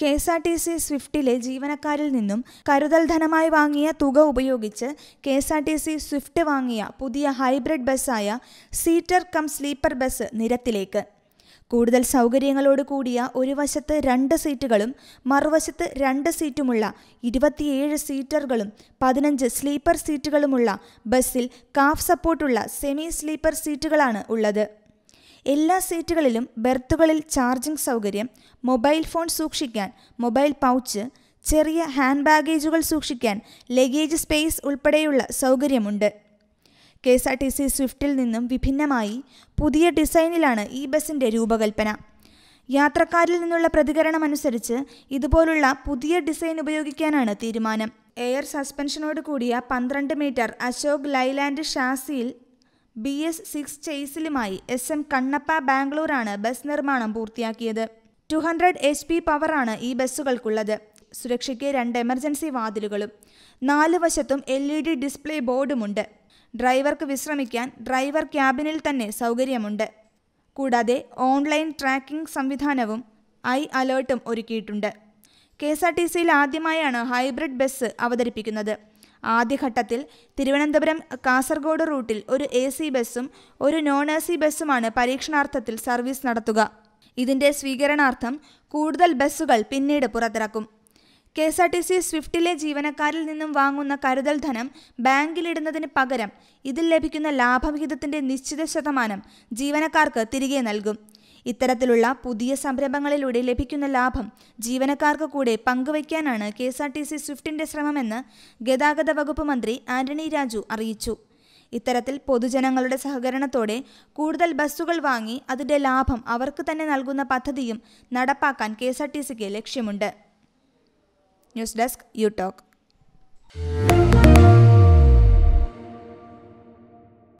K S R T C സ്വിഫ്റ്റിലെ ജീവനക്കാരിൽ നിന്നും കരുതൽ ധനമായി വാങ്ങിയ തുക ഉപയോഗിച്ച് K S R T C Swift വാങ്ങിയ പുതിയ ഹൈബ്രിഡ് ബസ്സായ സീറ്റർ കം സ്ലീപ്പർ ബസ് നിരത്തിലേക്ക് കൂടുതൽ സൗകര്യങ്ങളോട് കൂടിയ ഒരു വശത്ത് രണ്ട് സീറ്റുകളും മറുവശത്ത് രണ്ട് സീറ്റുമുള്ള ഇരുപത്തിയേഴ് സീറ്ററുകളും പതിനഞ്ച് സ്ലീപ്പർ സീറ്റുകളുമുള്ള ബസ്സിൽ കാഫ് സപ്പോർട്ടുള്ള സെമി സ്ലീപ്പർ സീറ്റുകളാണ് ഉള്ളത് എല്ലാ സീറ്റുകളിലും ബെർത്തുകളിൽ ചാർജിംഗ് സൗകര്യം മൊബൈൽ ഫോൺ സൂക്ഷിക്കാൻ മൊബൈൽ പൗച്ച് ചെറിയ ഹാൻഡ് ബാഗേജുകൾ സൂക്ഷിക്കാൻ ലഗേജ് സ്പേസ് ഉൾപ്പെടെയുള്ള സൗകര്യമുണ്ട് K S R T C സ്വിഫ്റ്റിൽ നിന്നും വിഭിന്നമായി പുതിയ ഡിസൈനിലാണ് ഈ ബസിൻ്റെ രൂപകൽപ്പന യാത്രക്കാരിൽ നിന്നുള്ള പ്രതികരണം അനുസരിച്ച് ഇതുപോലുള്ള പുതിയ ഡിസൈൻ ഉപയോഗിക്കാനാണ് തീരുമാനം എയർ സസ്പെൻഷനോട് കൂടിയ പന്ത്രണ്ട് മീറ്റർ അശോക് ലൈലാൻഡ് ഷാസിയിൽ ബി എസ് സിക്സ് ചെയ്സിലുമായി എസ് എം കണ്ണപ്പ ബാംഗ്ലൂരാണ് ബസ് നിർമ്മാണം പൂർത്തിയാക്കിയത് ടു ഹൺഡ്രഡ് എച്ച് പി പവറാണ് ഈ ബസ്സുകൾക്കുള്ളത് സുരക്ഷയ്ക്ക് രണ്ട് എമർജൻസി വാതിലുകളും നാല് വശത്തും എൽ ഇ ഡി ഡിസ്പ്ലേ ബോർഡുമുണ്ട് ഡ്രൈവർക്ക് വിശ്രമിക്കാൻ ഡ്രൈവർ ക്യാബിനിൽ തന്നെ സൗകര്യമുണ്ട് കൂടാതെ ഓൺലൈൻ ട്രാക്കിംഗ് സംവിധാനവും ഐ അലേർട്ടും ഒരുക്കിയിട്ടുണ്ട് കെ എസ് ആർ ടി സിയിൽ ആദ്യമായാണ് ഹൈബ്രിഡ് ബസ് അവതരിപ്പിക്കുന്നത് ആദ്യഘട്ടത്തിൽ തിരുവനന്തപുരം കാസർഗോഡ് റൂട്ടിൽ ഒരു എ സി ബസ്സും ഒരു നോൺ എ സി ബസ്സുമാണ് പരീക്ഷണാർത്ഥത്തിൽ സർവീസ് നടത്തുക ഇതിന്റെ സ്വീകരണാർത്ഥം കൂടുതൽ ബസ്സുകൾ പിന്നീട് പുറത്തിറക്കും K S R T C സ്വിഫ്റ്റിലെ ജീവനക്കാരിൽ നിന്നും വാങ്ങുന്ന കരുതൽ ധനം ബാങ്കിലിടുന്നതിന് പകരം ഇതിൽ ലഭിക്കുന്ന ലാഭവിഹിതത്തിന്റെ നിശ്ചിത ശതമാനം ജീവനക്കാർക്ക് തിരികെ നൽകും ഇത്തരത്തിലുള്ള പുതിയ സംരംഭങ്ങളിലൂടെ ലഭിക്കുന്ന ലാഭം ജീവനക്കാർക്ക് കൂടെ പങ്കുവയ്ക്കാനാണ് K S R T C സ്വിഫ്റ്റിന്റെ ശ്രമമെന്ന് ഗതാഗത വകുപ്പ് മന്ത്രി ആന്റണി രാജു അറിയിച്ചു ഇത്തരത്തിൽ പൊതുജനങ്ങളുടെ സഹകരണത്തോടെ കൂടുതൽ ബസ്സുകൾ വാങ്ങി അതിന്റെ ലാഭം അവർക്ക് തന്നെ നൽകുന്ന പദ്ധതിയും നടപ്പാക്കാൻ കെ എസ് ആർ ടി സിക്ക് ലക്ഷ്യമുണ്ട് ന്യൂസ് ഡെസ്ക് യു ടോക്ക്